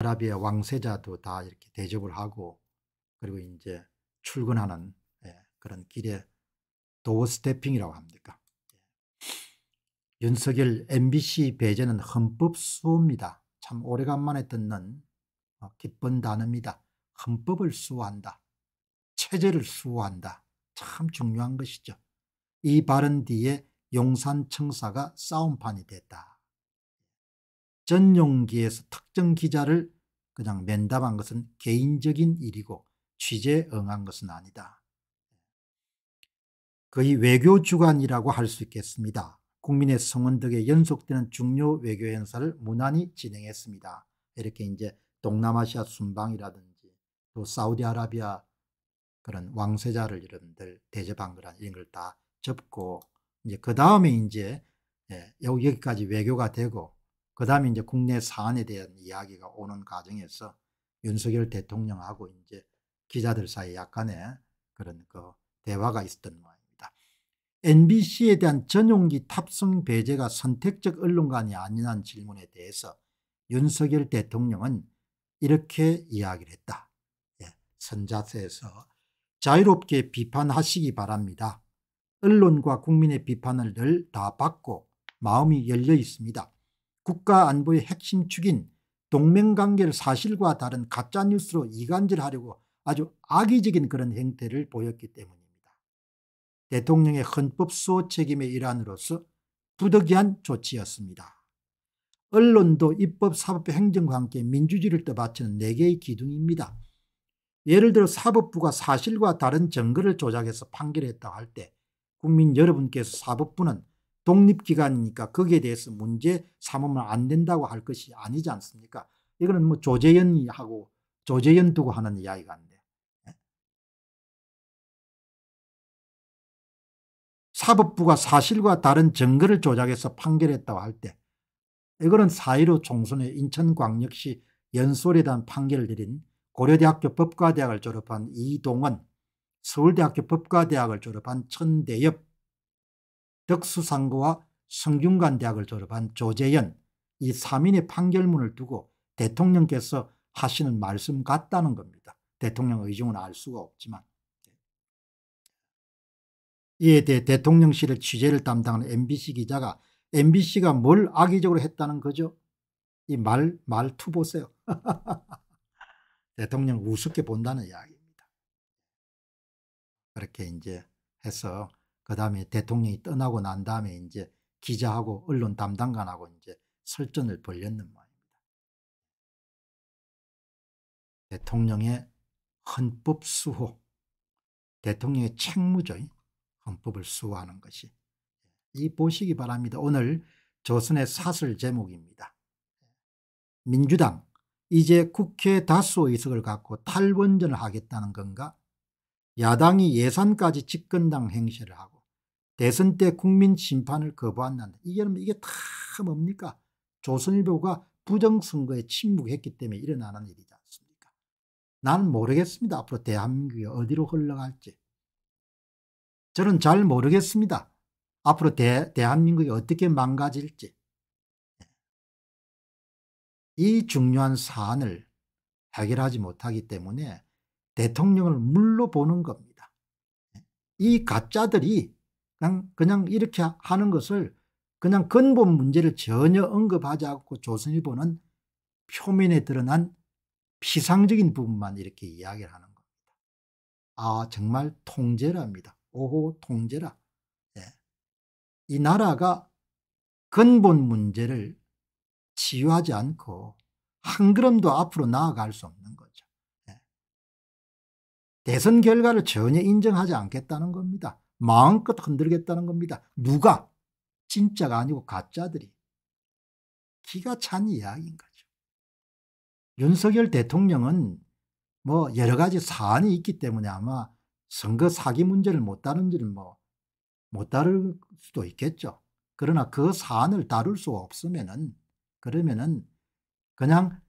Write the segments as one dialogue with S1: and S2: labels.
S1: 아라비아 왕세자도 다 이렇게 대접을 하고 그리고 이제 출근하는 예, 그런 길에 도어 스태핑이라고 합니까 예. 윤석열 MBC 배제는 헌법 수호입니다. 참 오래간만에 듣는 어, 기쁜 단어입니다. 헌법을 수호한다. 체제를 수호한다. 참 중요한 것이죠. 이 발언 뒤에 용산청사가 싸움판이 됐다. 전용기에서 특정 기자를 그냥 면담한 것은 개인적인 일이고 취재 에 응한 것은 아니다. 거의 외교 주관이라고 할 수 있겠습니다. 국민의 성원덕에 연속되는 중요 외교 행사를 무난히 진행했습니다. 이렇게 이제 동남아시아 순방이라든지 또 사우디아라비아 그런 왕세자를 이런들 대접한 거란 이런 걸 다 접고 이제 그 다음에 이제 예, 여기까지 외교가 되고 그 다음에 이제 국내 사안에 대한 이야기가 오는 과정에서 윤석열 대통령하고 이제 기자들 사이 약간의 그런 그 대화가 있었던 모양입니다. NBC에 대한 전용기 탑승 배제가 선택적 언론관이 아니란 질문에 대해서 윤석열 대통령은 이렇게 이야기를 했다. 예, 선자세에서 자유롭게 비판하시기 바랍니다. 언론과 국민의 비판을 늘 다 받고 마음이 열려 있습니다. 국가 안보의 핵심 축인 동맹관계를 사실과 다른 가짜뉴스로 이간질하려고 아주 악의적인 그런 행태를 보였기 때문입니다. 대통령의 헌법 수호 책임의 일환으로서 부득이한 조치였습니다. 언론도 입법, 사법 행정과 함께 민주주의를 떠받치는 네개의 기둥입니다. 예를 들어 사법부가 사실과 다른 증거를 조작해서 판결했다 고할 때 국민 여러분께서 사법부는 독립기관이니까 거기에 대해서 문제 삼으면 안 된다고 할 것이 아니지 않습니까? 이거는 뭐 조재현이 하고 조재현 두고 하는 이야기가 아닌데. 예? 사법부가 사실과 다른 증거를 조작해서 판결했다고 할 때 이거는 사1 5 총선의 인천광역시 연솔에 대한 판결을 내린 고려대학교 법과대학을 졸업한 이동원, 서울대학교 법과대학을 졸업한 천대엽, 덕수상고와 성균관대학을 졸업한 조재현 이 3인의 판결문을 두고 대통령께서 하시는 말씀 같다는 겁니다. 대통령 의중은 알 수가 없지만 이에 대해 대통령실의 취재를 담당한 MBC 기자가 MBC가 뭘 악의적으로 했다는 거죠? 이 말, 말투 보세요. 대통령 우습게 본다는 이야기입니다. 그렇게 이제 해서 그 다음에 대통령이 떠나고 난 다음에 이제 기자하고 언론 담당관하고 이제 설전을 벌였는 말입니다. 대통령의 헌법 수호, 대통령의 책무죠. 헌법을 수호하는 것이. 이 보시기 바랍니다. 오늘 조선의 사슬 제목입니다. 민주당, 이제 국회 다수 의석을 갖고 탈원전을 하겠다는 건가? 야당이 예산까지 집권당 행세를 하고 대선 때 국민 심판을 거부한다. 이게 이게 다 뭡니까? 조선일보가 부정선거에 침묵했기 때문에 일어나는 일이지 않습니까? 난 모르겠습니다. 앞으로 대한민국이 어디로 흘러갈지. 저는 잘 모르겠습니다. 앞으로 대, 대한민국이 어떻게 망가질지. 네. 이 중요한 사안을 해결하지 못하기 때문에 대통령을 물로 보는 겁니다. 네. 이 가짜들이 그냥, 그냥 이렇게 하는 것을 그냥 근본 문제를 전혀 언급하지 않고 조선일보는 표면에 드러난 피상적인 부분만 이렇게 이야기를 하는 겁니다. 아 정말 통제랍니다. 오호 통제라. 네. 이 나라가 근본 문제를 치유하지 않고 한 걸음도 앞으로 나아갈 수 없는 거죠. 네. 대선 결과를 전혀 인정하지 않겠다는 겁니다. 마음껏 흔들겠다는 겁니다. 누가? 진짜가 아니고 가짜들이. 기가 찬 이야기인 거죠. 윤석열 대통령은 뭐 여러 가지 사안이 있기 때문에 아마 선거 사기 문제를 못 다룬지는 뭐못 다룰 수도 있겠죠. 그러나 그 사안을 다룰 수 없으면은 그러면은 그냥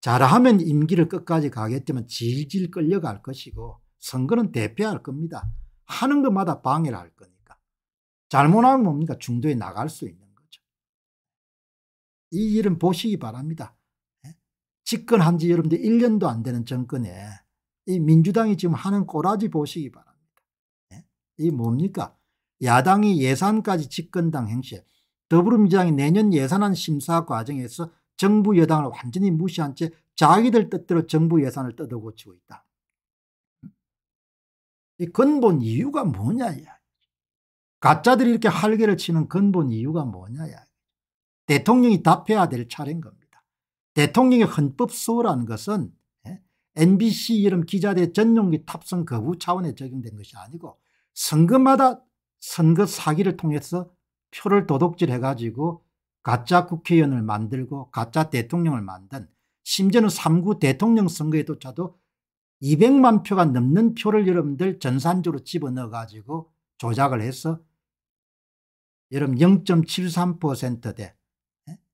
S1: 잘하면 임기를 끝까지 가겠지만 질질 끌려갈 것이고 선거는 대패할 겁니다. 하는 것마다 방해를 할 거니까. 잘못하면 뭡니까? 중도에 나갈 수 있는 거죠. 이 일은 보시기 바랍니다. 예? 집권한 지 여러분들 1년도 안 되는 정권에 이 민주당이 지금 하는 꼬라지 보시기 바랍니다. 예? 이 뭡니까? 야당이 예산까지 집권당 행시해 더불어민주당이 내년 예산안 심사 과정에서 정부 여당을 완전히 무시한 채 자기들 뜻대로 정부 예산을 뜯어고치고 있다. 이 근본 이유가 뭐냐야. 가짜들이 이렇게 할개를 치는 근본 이유가 뭐냐야. 대통령이 답해야 될 차례인 겁니다. 대통령의 헌법 수호라는 것은 MBC 예, 이름 기자대 전용기 탑승 거부 차원에 적용된 것이 아니고 선거마다 선거 사기를 통해서 표를 도둑질해가지고 가짜 국회의원을 만들고 가짜 대통령을 만든 심지어는 3구 대통령 선거에조차도 200만 표가 넘는 표를 여러분들 전산적으로 집어넣어 가지고 조작을 해서 여러분 0.73%대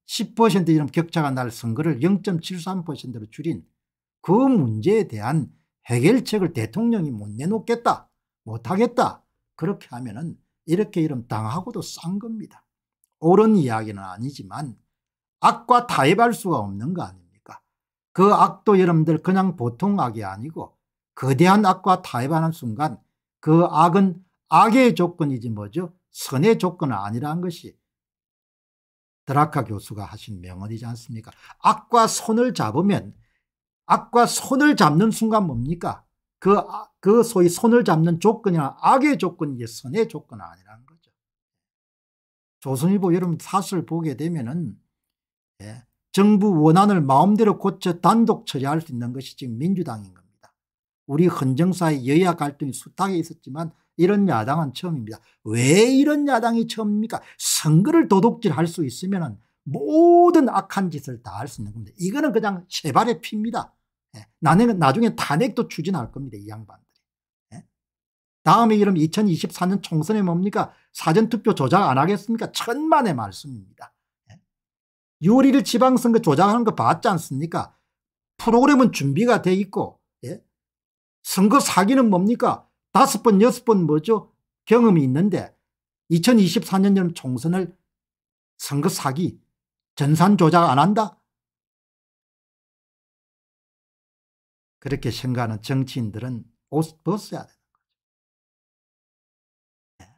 S1: 10% 예? 이런 격차가 날 선거를 0.73%로 줄인 그 문제에 대한 해결책을 대통령이 못 내놓겠다 못하겠다 그렇게 하면은 이렇게 이름 당하고도 싼 겁니다. 옳은 이야기는 아니지만 악과 타협할 수가 없는 거 아니에요. 그 악도 여러분들 그냥 보통 악이 아니고 거대한 악과 타협하는 순간 그 악은 악의 조건이지 뭐죠 선의 조건은 아니라는 것이 드라카 교수가 하신 명언이지 않습니까 악과 손을 잡으면 악과 손을 잡는 순간 뭡니까 그, 아, 그 소위 손을 잡는 조건이나 악의 조건이지 선의 조건은 아니라는 거죠 조선일보 여러분 사설 보게 되면은 예, 정부 원안을 마음대로 고쳐 단독 처리할 수 있는 것이 지금 민주당인 겁니다. 우리 헌정사의 여야 갈등이 숱하게 있었지만 이런 야당은 처음입니다. 왜 이런 야당이 처음입니까? 선거를 도둑질할 수 있으면 모든 악한 짓을 다 할 수 있는 겁니다. 이거는 그냥 제발의 피입니다. 예. 나중에 탄핵도 추진할 겁니다. 이 양반들이. 예. 다음에 이러면 2024년 총선에 뭡니까? 사전투표 조작 안 하겠습니까? 천만의 말씀입니다. 6월 1일 지방선거 조작하는 거 봤지 않습니까? 프로그램은 준비가 돼 있고 예? 선거 사기는 뭡니까? 다섯 번 여섯 번 뭐죠? 경험이 있는데 2024년 여름 총선을 선거 사기 전산 조작 안 한다? 그렇게 생각하는 정치인들은 옷 벗어야 되는 거죠. 예?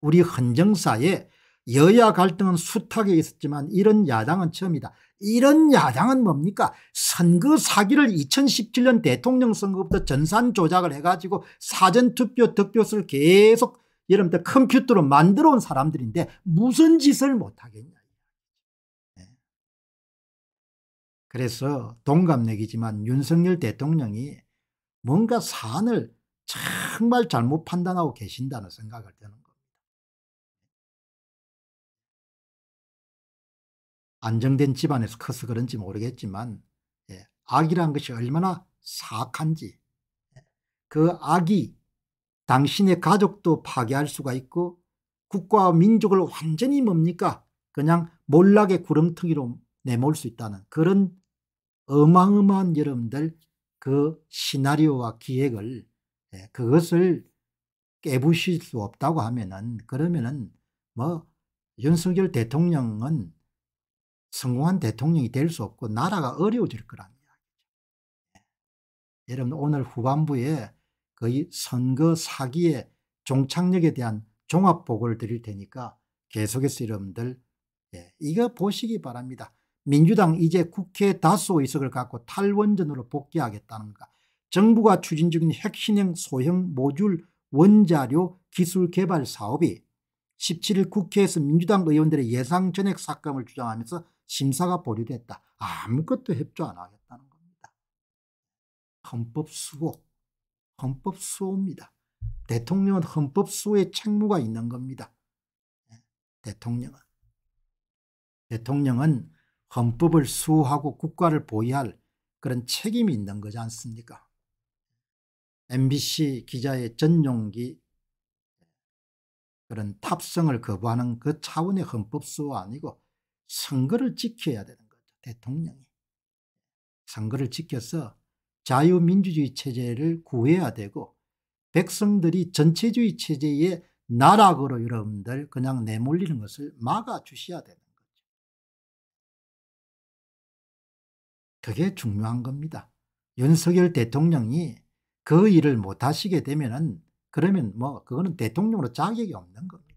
S1: 우리 헌정사에 여야 갈등은 숱하게 있었지만 이런 야당은 처음이다. 이런 야당은 뭡니까 선거 사기를 2017년 대통령 선거부터 전산 조작을 해가지고 사전투표 득표수를 계속 여러분들 컴퓨터로 만들어 온 사람들인데 무슨 짓을 못하겠냐 예. 그래서 동갑내기지만 윤석열 대통령이 뭔가 사안을 정말 잘못 판단하고 계신다는 생각을 드는 거예요. 안정된 집안에서 커서 그런지 모르겠지만 예, 악이란 것이 얼마나 사악한지 예, 그 악이 당신의 가족도 파괴할 수가 있고 국가와 민족을 완전히 뭡니까 그냥 몰락의 구름텅이로 내몰 수 있다는 그런 어마어마한 여러분들 그 시나리오와 기획을 예, 그것을 깨부실 수 없다고 하면은 그러면은 뭐 윤석열 대통령은 성공한 대통령이 될 수 없고 나라가 어려워질 거란 이야기죠. 여러분 예. 오늘 후반부에 거의 선거 사기의 종착역에 대한 종합보고를 드릴 테니까 계속해서 여러분들 예, 이거 보시기 바랍니다. 민주당 이제 국회 다수 의석을 갖고 탈원전으로 복귀하겠다는가 정부가 추진 중인 핵신형 소형 모듈 원자료 기술 개발 사업이 17일 국회에서 민주당 의원들의 예상 전액 삭감을 주장하면서 심사가 보류됐다. 아무것도 협조 안 하겠다는 겁니다. 헌법 수호, 헌법 수호입니다. 대통령은 헌법 수호의 책무가 있는 겁니다. 예, 대통령은. 대통령은 헌법을 수호하고 국가를 보위할 그런 책임이 있는 거지 않습니까? MBC 기자의 전용기 그런 탑승을 거부하는 그 차원의 헌법 수호 아니고 선거를 지켜야 되는 거죠. 대통령이. 선거를 지켜서 자유민주주의 체제를 구해야 되고 백성들이 전체주의 체제의 나락으로 여러분들 그냥 내몰리는 것을 막아주셔야 되는 거죠. 그게 중요한 겁니다. 윤석열 대통령이 그 일을 못하시게 되면 은 그러면 뭐 그거는 대통령으로 자격이 없는 겁니다.